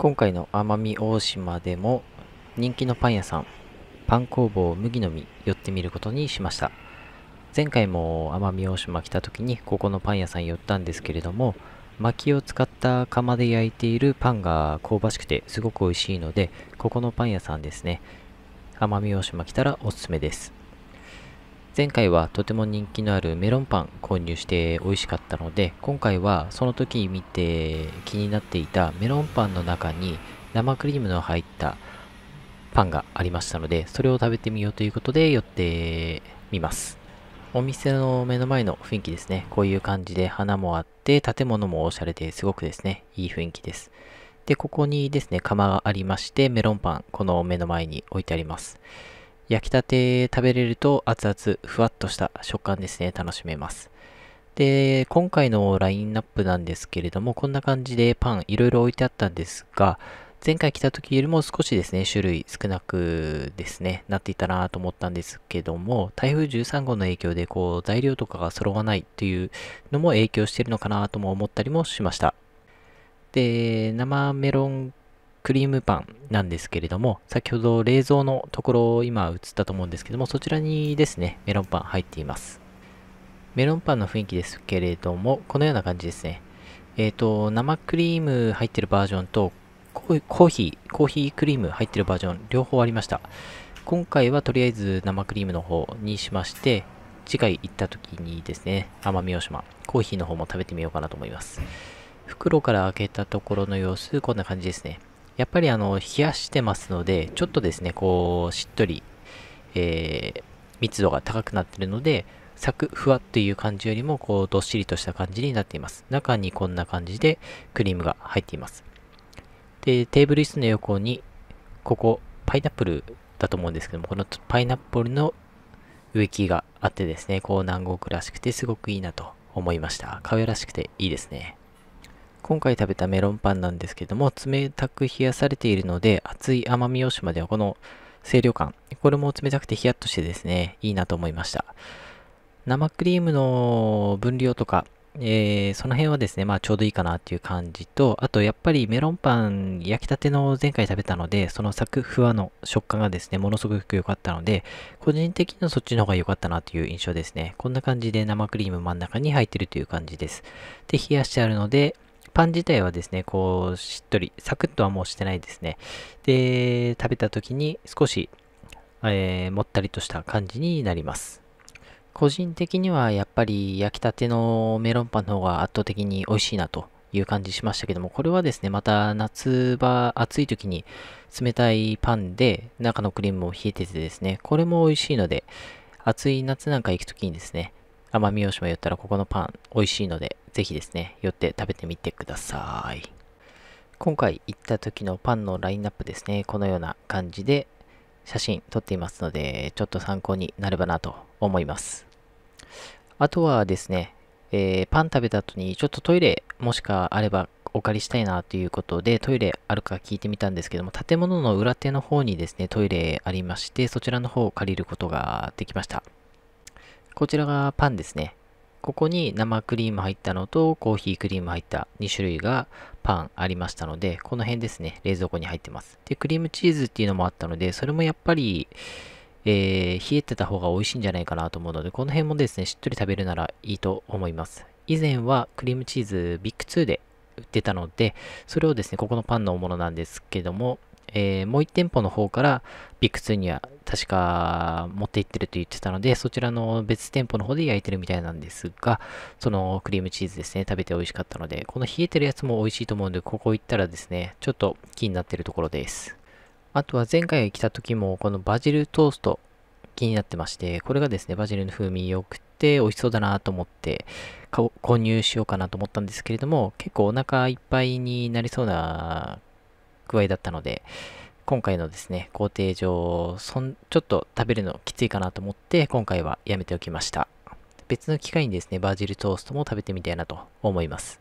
今回の奄美大島でも人気のパン屋さんパン工房麦の実寄ってみることにしました前回も奄美大島来た時にここのパン屋さん寄ったんですけれども薪を使った釜で焼いているパンが香ばしくてすごく美味しいのでここのパン屋さんですね奄美大島来たらおすすめです前回はとても人気のあるメロンパン購入して美味しかったので今回はその時に見て気になっていたメロンパンの中に生クリームの入ったパンがありましたのでそれを食べてみようということで寄ってみますお店の目の前の雰囲気ですねこういう感じで花もあって建物もおしゃれですごくですねいい雰囲気ですでここにですね釜がありましてメロンパンこの目の前に置いてあります焼きたて食べれると熱々、ふわっとした食感ですね、楽しめます。で、今回のラインナップなんですけれども、こんな感じでパンいろいろ置いてあったんですが、前回来た時よりも少しですね、種類少なくですね、なっていたなと思ったんですけども、台風13号の影響でこう材料とかが揃わないというのも影響してるのかなとも思ったりもしました。で、生メロンクリームパンなんですけれども、先ほど冷蔵のところを今映ったと思うんですけども、そちらにですね、メロンパン入っています。メロンパンの雰囲気ですけれども、このような感じですね。えっ、ー、と、生クリーム入ってるバージョンと、コーヒー、コーヒークリーム入ってるバージョン、両方ありました。今回はとりあえず生クリームの方にしまして、次回行った時にですね、奄美大島、コーヒーの方も食べてみようかなと思います。袋から開けたところの様子、こんな感じですね。やっぱりあの、冷やしてますので、ちょっとですね、こう、しっとり、えー、密度が高くなってるので、サクふわっていう感じよりも、こう、どっしりとした感じになっています。中にこんな感じでクリームが入っています。で、テーブル椅子の横に、ここ、パイナップルだと思うんですけども、このパイナップルの植木があってですね、こう南国らしくてすごくいいなと思いました。可愛らしくていいですね。今回食べたメロンパンなんですけども、冷たく冷やされているので、熱い奄美大島ではこの清涼感、これも冷たくてヒヤッとしてですね、いいなと思いました。生クリームの分量とか、えー、その辺はですね、まあちょうどいいかなっていう感じと、あとやっぱりメロンパン焼きたての前回食べたので、そのサクふわの食感がですね、ものすごく良かったので、個人的にはそっちの方が良かったなという印象ですね。こんな感じで生クリーム真ん中に入ってるという感じです。で、冷やしてあるので、パン自体はですね、こう、しっとり、サクッとはもうしてないですね。で、食べた時に少し、えー、もったりとした感じになります。個人的にはやっぱり焼きたてのメロンパンの方が圧倒的に美味しいなという感じしましたけども、これはですね、また夏場暑い時に冷たいパンで中のクリームも冷えててですね、これも美味しいので、暑い夏なんか行く時にですね、奄美大島寄ったらここのパン美味しいので、ぜひですね、寄って食べてみてください。今回行った時のパンのラインナップですね、このような感じで写真撮っていますので、ちょっと参考になればなと思います。あとはですね、えー、パン食べた後にちょっとトイレもしかあればお借りしたいなということでトイレあるか聞いてみたんですけども建物の裏手の方にですねトイレありましてそちらの方を借りることができましたこちらがパンですね。ここに生クリーム入ったのとコーヒークリーム入った2種類がパンありましたので、この辺ですね、冷蔵庫に入ってます。で、クリームチーズっていうのもあったので、それもやっぱり、えー、冷えてた方が美味しいんじゃないかなと思うので、この辺もですね、しっとり食べるならいいと思います。以前はクリームチーズビッグ2で売ってたので、それをですね、ここのパンのものなんですけども、えー、もう1店舗の方からビッグ2には確か持って行ってると言ってたので、そちらの別店舗の方で焼いてるみたいなんですが、そのクリームチーズですね、食べて美味しかったので、この冷えてるやつも美味しいと思うんで、ここ行ったらですね、ちょっと気になってるところです。あとは前回来た時も、このバジルトースト気になってまして、これがですね、バジルの風味良くて美味しそうだなと思って、購入しようかなと思ったんですけれども、結構お腹いっぱいになりそうな具合だったので、今回のですね、工程上、そんちょっと食べるのきついかなと思って、今回はやめておきました。別の機会にですね、バージルトーストも食べてみたいなと思います。